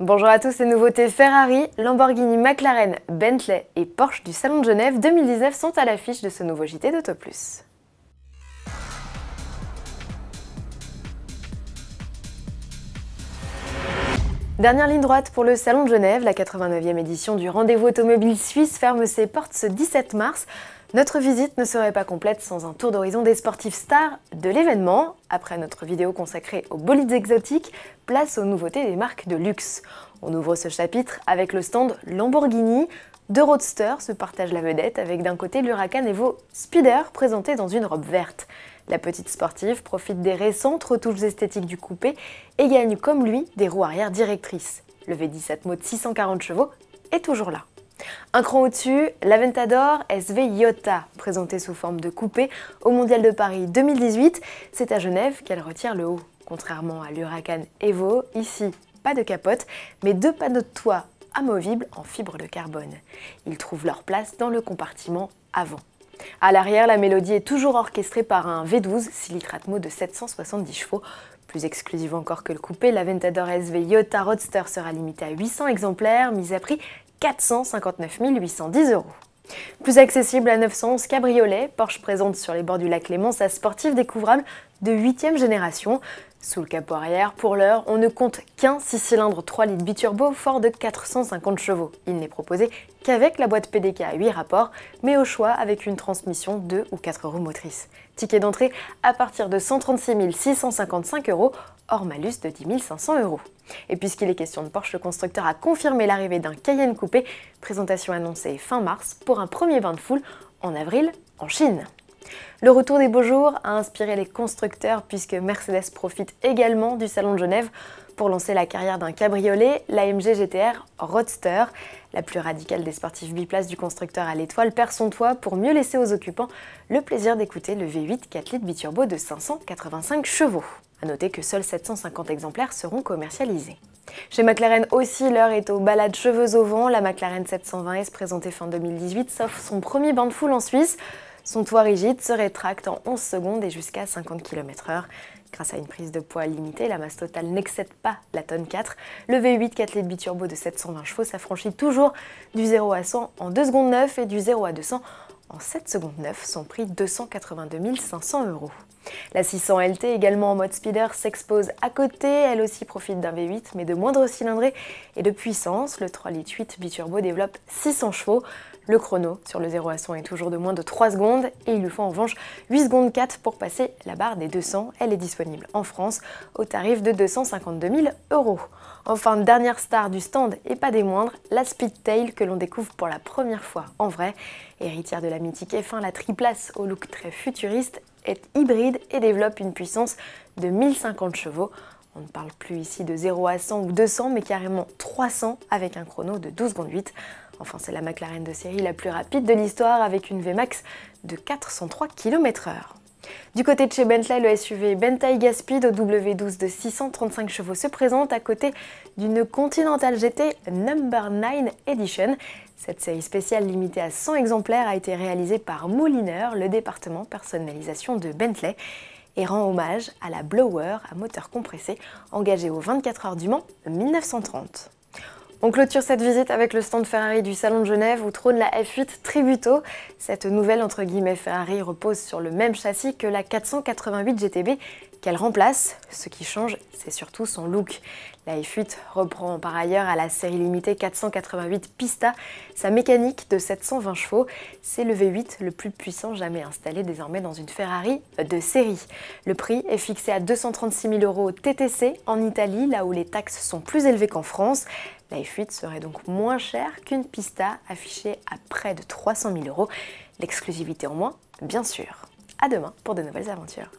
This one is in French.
Bonjour à tous, les nouveautés Ferrari, Lamborghini, McLaren, Bentley et Porsche du Salon de Genève 2019 sont à l'affiche de ce nouveau JT d'Auto+. Dernière ligne droite pour le Salon de Genève, la 89e édition du rendez-vous automobile suisse ferme ses portes ce 17 mars. Notre visite ne serait pas complète sans un tour d'horizon des sportifs stars de l'événement. Après notre vidéo consacrée aux bolides exotiques, place aux nouveautés des marques de luxe. On ouvre ce chapitre avec le stand Lamborghini. Deux roadsters se partagent la vedette avec d'un côté l'Huracan Evo Spider présenté dans une robe verte. La petite sportive profite des récentes retouches esthétiques du coupé et gagne comme lui des roues arrière directrices. Le V17 mode 640 chevaux est toujours là. Un cran au-dessus, l'Aventador SV Iota, présenté sous forme de coupé au Mondial de Paris 2018, c'est à Genève qu'elle retire le haut. Contrairement à l'Huracan Evo, ici, pas de capote, mais deux panneaux de toit amovibles en fibre de carbone. Ils trouvent leur place dans le compartiment avant. À l'arrière, la mélodie est toujours orchestrée par un V12 6 litres atmo de 770 chevaux. Plus exclusive encore que le coupé, l'Aventador SV Iota Roadster sera limité à 800 exemplaires, mis à prix 459 810 euros. Plus accessible à 911 cabriolet, Porsche présente sur les bords du lac Léman sa sportive découvrable de 8 e génération. Sous le capot arrière, pour l'heure, on ne compte qu'un 6 cylindres 3 litres biturbo fort de 450 chevaux. Il n'est proposé qu'avec la boîte PDK à 8 rapports, mais au choix avec une transmission 2 ou 4 roues motrices. Ticket d'entrée à partir de 136 655 euros, hors malus de 10 500 euros. Et puisqu'il est question de Porsche, le constructeur a confirmé l'arrivée d'un Cayenne coupé, présentation annoncée fin mars pour un premier bain de foule en avril en Chine. Le retour des beaux jours a inspiré les constructeurs puisque Mercedes profite également du Salon de Genève pour lancer la carrière d'un cabriolet, l'AMG GTR Roadster. La plus radicale des sportifs biplaces du constructeur à l'étoile perd son toit pour mieux laisser aux occupants le plaisir d'écouter le V8 4 litres biturbo de 585 chevaux. A noter que seuls 750 exemplaires seront commercialisés. Chez McLaren aussi, l'heure est aux balades cheveux au vent. La McLaren 720S présentée fin 2018 s'offre son premier bain de foule en Suisse. Son toit rigide se rétracte en 11 secondes et jusqu'à 50 km/h. Grâce à une prise de poids limitée, la masse totale n'excède pas la tonne 4. Le V8 4 litres biturbo de 720 chevaux s'affranchit toujours du 0 à 100 en 2 secondes 9 et du 0 à 200 en 7 secondes 9, son prix 282 500 euros. La 600 LT, également en mode speeder, s'expose à côté. Elle aussi profite d'un V8, mais de moindre cylindrée et de puissance. Le 3 litres 8 biturbo développe 600 chevaux. Le chrono sur le 0 à 100 est toujours de moins de 3 secondes et il lui faut en revanche 8 secondes 4 pour passer la barre des 200. Elle est disponible en France au tarif de 252 000 euros. Enfin, dernière star du stand et pas des moindres, la Speedtail que l'on découvre pour la première fois en vrai. Héritière de la mythique F1, la triplace au look très futuriste est hybride et développe une puissance de 1050 chevaux. On ne parle plus ici de 0 à 100 ou 200, mais carrément 300 avec un chrono de 12 secondes 8. Enfin, c'est la McLaren de série la plus rapide de l'histoire avec une Vmax de 403 km/h. Du côté de chez Bentley, le SUV Bentley au W12 de 635 chevaux se présente à côté d'une Continental GT Number 9 Edition. Cette série spéciale limitée à 100 exemplaires a été réalisée par Mouliner, le département personnalisation de Bentley, et rend hommage à la blower à moteur compressé engagée aux 24 heures du Mans 1930. On clôture cette visite avec le stand Ferrari du Salon de Genève où trône la F8 Tributo. Cette nouvelle entre guillemets Ferrari repose sur le même châssis que la 488 GTB remplace. Ce qui change, c'est surtout son look. La F8 reprend par ailleurs à la série limitée 488 Pista sa mécanique de 720 chevaux. C'est le V8 le plus puissant jamais installé désormais dans une Ferrari de série. Le prix est fixé à 236 000 euros TTC en Italie, là où les taxes sont plus élevées qu'en France. La F8 serait donc moins chère qu'une Pista affichée à près de 300 000 euros. L'exclusivité en moins, bien sûr. À demain pour de nouvelles aventures.